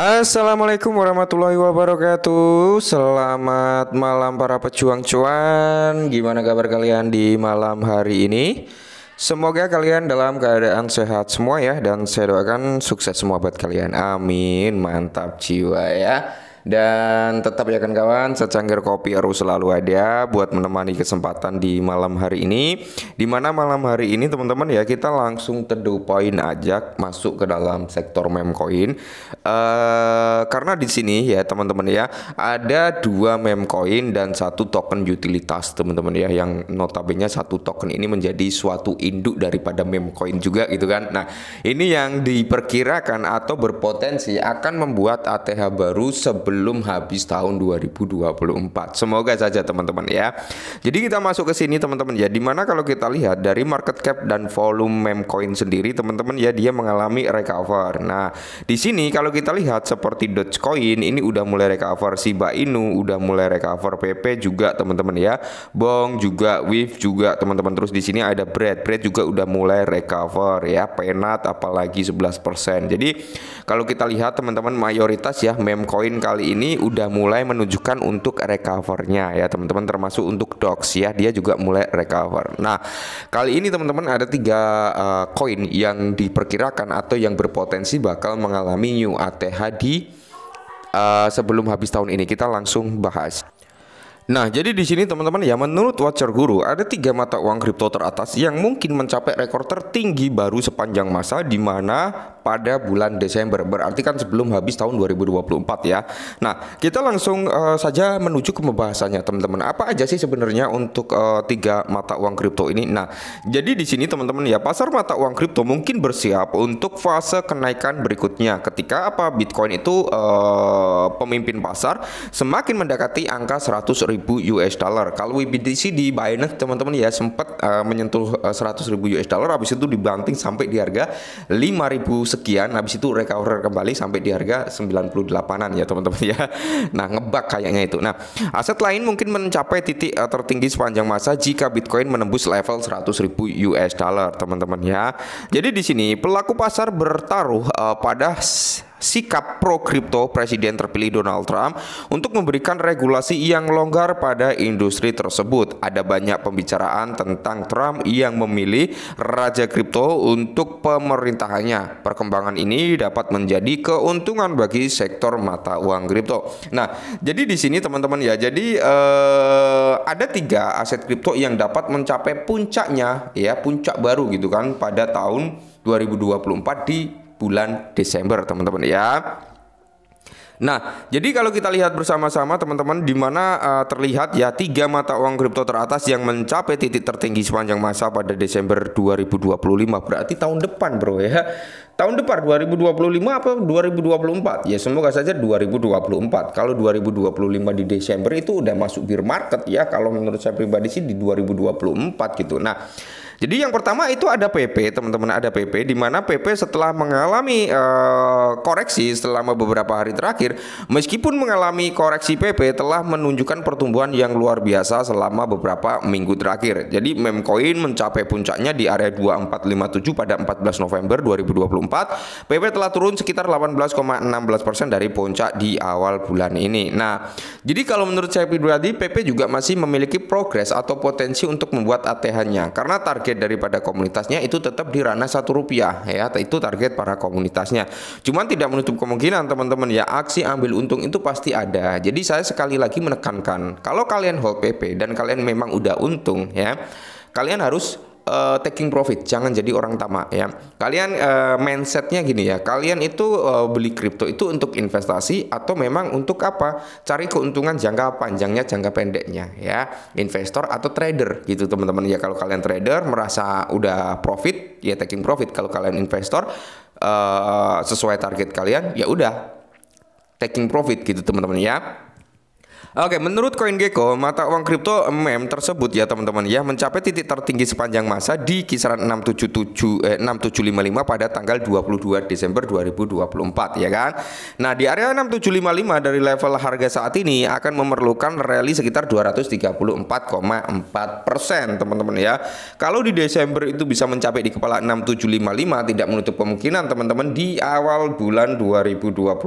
Assalamualaikum warahmatullahi wabarakatuh Selamat malam para pejuang cuan Gimana kabar kalian di malam hari ini? Semoga kalian dalam keadaan sehat semua ya Dan saya doakan sukses semua buat kalian Amin Mantap jiwa ya dan tetap ya kan kawan secangkir kopi harus selalu ada buat menemani kesempatan di malam hari ini. Dimana malam hari ini teman-teman ya kita langsung teduh poin aja masuk ke dalam sektor memcoin. Uh, eh, karena di sini ya teman-teman ya ada dua memcoin dan satu token utilitas teman-teman ya yang notabene satu token ini menjadi suatu induk daripada memcoin juga gitu kan. Nah ini yang diperkirakan atau berpotensi akan membuat ATH baru sebelum belum habis tahun 2024. Semoga saja teman-teman ya. Jadi kita masuk ke sini teman-teman ya. Dimana kalau kita lihat dari market cap dan volume coin sendiri teman-teman ya dia mengalami recover. Nah di sini kalau kita lihat seperti Dogecoin ini udah mulai recover, Shiba Inu udah mulai recover, PP juga teman-teman ya, Bong juga, Wave juga teman-teman. Terus di sini ada Bread, Bread juga udah mulai recover ya, Penat apalagi 11%. Jadi kalau kita lihat teman-teman mayoritas ya memcoin kali kali ini udah mulai menunjukkan untuk recovernya ya teman-teman termasuk untuk dogs ya dia juga mulai recover. Nah kali ini teman-teman ada tiga uh, koin yang diperkirakan atau yang berpotensi bakal mengalami new ATH di uh, sebelum habis tahun ini kita langsung bahas. Nah, jadi di sini teman-teman ya menurut Watcher Guru ada tiga mata uang kripto teratas yang mungkin mencapai rekor tertinggi baru sepanjang masa di mana pada bulan Desember. Berarti kan sebelum habis tahun 2024 ya. Nah, kita langsung uh, saja menuju ke pembahasannya teman-teman. Apa aja sih sebenarnya untuk uh, tiga mata uang kripto ini? Nah, jadi di sini teman-teman ya pasar mata uang kripto mungkin bersiap untuk fase kenaikan berikutnya ketika apa Bitcoin itu uh, Eh, pemimpin pasar semakin mendekati angka seratus ribu US dollar. Kalau WBTC di Binance teman-teman ya sempat uh, menyentuh uh, ribu US dollar, habis itu dibanting sampai di harga 5000 sekian, habis itu recover kembali sampai di harga 98-an ya teman-teman ya. Nah ngebak kayaknya itu. Nah aset lain mungkin mencapai titik uh, tertinggi sepanjang masa jika Bitcoin menembus level seratus ribu US dollar teman-teman ya. Jadi di sini pelaku pasar bertaruh uh, pada sikap pro kripto Presiden terpilih Donald Trump untuk memberikan regulasi yang longgar pada industri tersebut. Ada banyak pembicaraan tentang Trump yang memilih raja kripto untuk pemerintahannya. Perkembangan ini dapat menjadi keuntungan bagi sektor mata uang kripto. Nah, jadi di sini teman-teman ya, jadi eh, ada tiga aset kripto yang dapat mencapai puncaknya ya, puncak baru gitu kan pada tahun 2024 di bulan Desember, teman-teman ya. Nah, jadi kalau kita lihat bersama-sama teman-teman di mana uh, terlihat ya tiga mata uang kripto teratas yang mencapai titik tertinggi sepanjang masa pada Desember 2025 berarti tahun depan bro ya. Tahun depan 2025 apa 2024? Ya semoga saja 2024. Kalau 2025 di Desember itu udah masuk bear market ya kalau menurut saya pribadi sih di 2024 gitu. Nah, jadi yang pertama itu ada PP, teman-teman ada PP di mana PP setelah mengalami uh, koreksi selama beberapa hari terakhir, meskipun mengalami koreksi PP telah menunjukkan pertumbuhan yang luar biasa selama beberapa minggu terakhir. Jadi Memcoin mencapai puncaknya di area 2457 pada 14 November 2024. PP telah turun sekitar 18,16% dari puncak di awal bulan ini. Nah, jadi kalau menurut saya pribadi PP juga masih memiliki progres atau potensi untuk membuat ATH-nya karena target target daripada komunitasnya itu tetap di ranah satu rupiah ya itu target para komunitasnya cuman tidak menutup kemungkinan teman-teman ya aksi ambil untung itu pasti ada jadi saya sekali lagi menekankan kalau kalian hold PP dan kalian memang udah untung ya kalian harus uh, taking profit, jangan jadi orang tamak ya. Kalian uh, mindsetnya gini ya, kalian itu uh, beli kripto itu untuk investasi atau memang untuk apa? Cari keuntungan jangka panjangnya, jangka pendeknya ya, investor atau trader gitu teman-teman ya. Kalau kalian trader merasa udah profit ya taking profit. Kalau kalian investor uh, sesuai target kalian ya udah taking profit gitu teman-teman ya. Oke, menurut CoinGecko, mata uang kripto mem tersebut ya teman-teman ya mencapai titik tertinggi sepanjang masa di kisaran 677 eh, 6755 pada tanggal 22 Desember 2024 ya kan. Nah, di area 6755 dari level harga saat ini akan memerlukan rally sekitar 234,4 persen teman-teman ya. Kalau di Desember itu bisa mencapai di kepala 6755 tidak menutup kemungkinan teman-teman di awal bulan 2025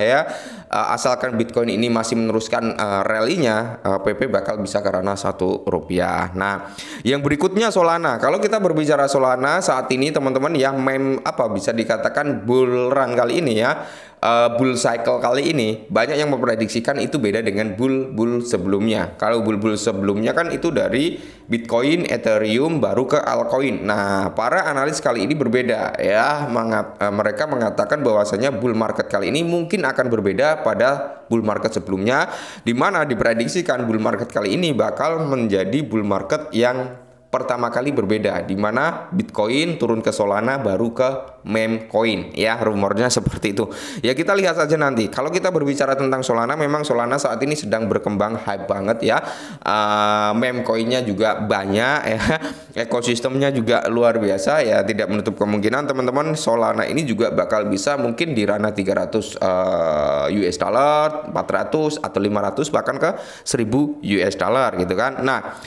ya Eh, asalkan Bitcoin ini masih meneruskan uh, rally-nya, uh, eh, PP bakal bisa karena satu rupiah. Nah, yang berikutnya Solana. Kalau kita berbicara Solana saat ini teman-teman yang mem apa bisa dikatakan bull kali ini ya uh, bull cycle kali ini banyak yang memprediksikan itu beda dengan bull bull sebelumnya. Kalau bull bull sebelumnya kan itu dari Bitcoin, Ethereum baru ke altcoin. Nah, para analis kali ini berbeda ya. Mengat, uh, mereka mengatakan bahwasanya bull market kali ini mungkin akan berbeda pada bull market sebelumnya di mana diprediksikan bull market kali ini bakal menjadi bull market yang pertama kali berbeda di mana Bitcoin turun ke Solana baru ke meme coin ya rumornya seperti itu ya kita lihat saja nanti kalau kita berbicara tentang Solana memang Solana saat ini sedang berkembang hype banget ya uh, meme coinnya juga banyak ya ekosistemnya juga luar biasa ya tidak menutup kemungkinan teman-teman Solana ini juga bakal bisa mungkin di ranah 300 uh, US dollar 400 atau 500 bahkan ke 1000 US dollar gitu kan nah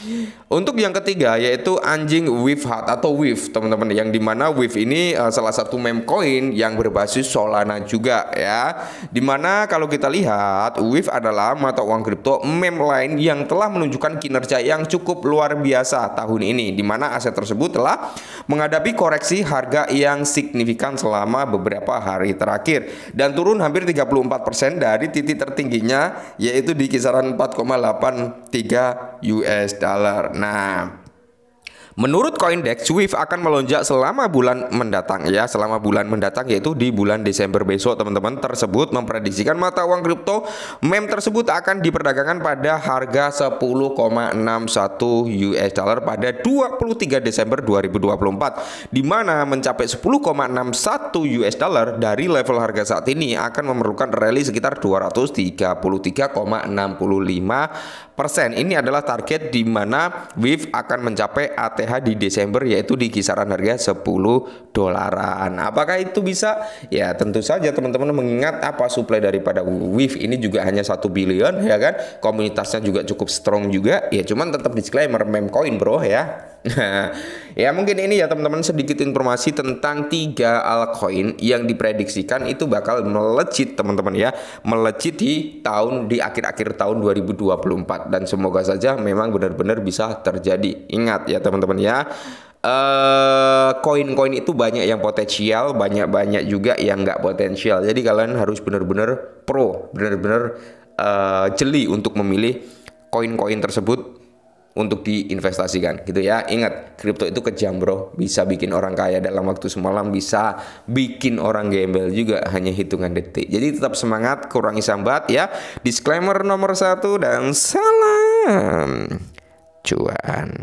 untuk yang ketiga yaitu anjing with hat atau with teman-teman yang dimana with ini uh, salah satu satu meme coin yang berbasis Solana juga ya. Dimana kalau kita lihat WIF adalah mata uang kripto meme lain yang telah menunjukkan kinerja yang cukup luar biasa tahun ini. Dimana aset tersebut telah menghadapi koreksi harga yang signifikan selama beberapa hari terakhir dan turun hampir 34% dari titik tertingginya yaitu di kisaran 4,83 US dollar. Nah, Menurut Coindex, Swift akan melonjak selama bulan mendatang ya, selama bulan mendatang yaitu di bulan Desember besok teman-teman tersebut memprediksikan mata uang kripto meme tersebut akan diperdagangkan pada harga 10,61 US dollar pada 23 Desember 2024 di mana mencapai 10,61 US dollar dari level harga saat ini akan memerlukan rally sekitar 233,65 persen. Ini adalah target di mana Swift akan mencapai at ATH di Desember yaitu di kisaran harga 10 dolaran. Apakah itu bisa? Ya tentu saja teman-teman mengingat apa supply daripada WIF ini juga hanya satu billion ya kan. Komunitasnya juga cukup strong juga. Ya cuman tetap disclaimer meme coin bro ya. ya mungkin ini ya teman-teman sedikit informasi tentang tiga altcoin yang diprediksikan itu bakal melejit teman-teman ya, melejit di tahun di akhir-akhir tahun 2024 dan semoga saja memang benar-benar bisa terjadi. Ingat ya teman-teman ya eh, koin-koin uh, itu banyak yang potensial, banyak-banyak juga yang nggak potensial. Jadi kalian harus benar-benar pro, benar-benar uh, jeli untuk memilih koin-koin tersebut untuk diinvestasikan gitu ya. Ingat, kripto itu kejam bro, bisa bikin orang kaya dalam waktu semalam, bisa bikin orang gembel juga hanya hitungan detik. Jadi tetap semangat, kurangi sambat ya. Disclaimer nomor satu dan salam cuan.